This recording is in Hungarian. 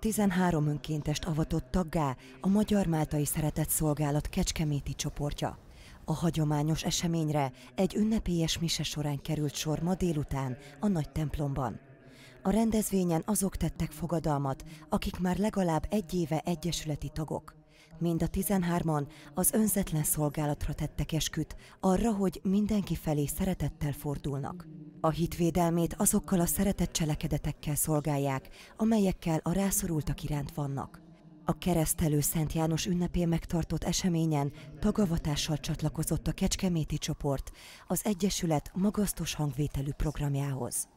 13 önkéntest avatott taggá a Magyar Máltai Szeretett Szolgálat Kecskeméti csoportja. A hagyományos eseményre egy ünnepélyes mise során került sor ma délután a nagy templomban. A rendezvényen azok tettek fogadalmat, akik már legalább egy éve egyesületi tagok. Mind a tizenhárman az önzetlen szolgálatra tettek esküt, arra, hogy mindenki felé szeretettel fordulnak. A hitvédelmét azokkal a szeretett cselekedetekkel szolgálják, amelyekkel a rászorultak iránt vannak. A keresztelő Szent János ünnepén megtartott eseményen tagavatással csatlakozott a Kecskeméti csoport az Egyesület magasztos hangvételű programjához.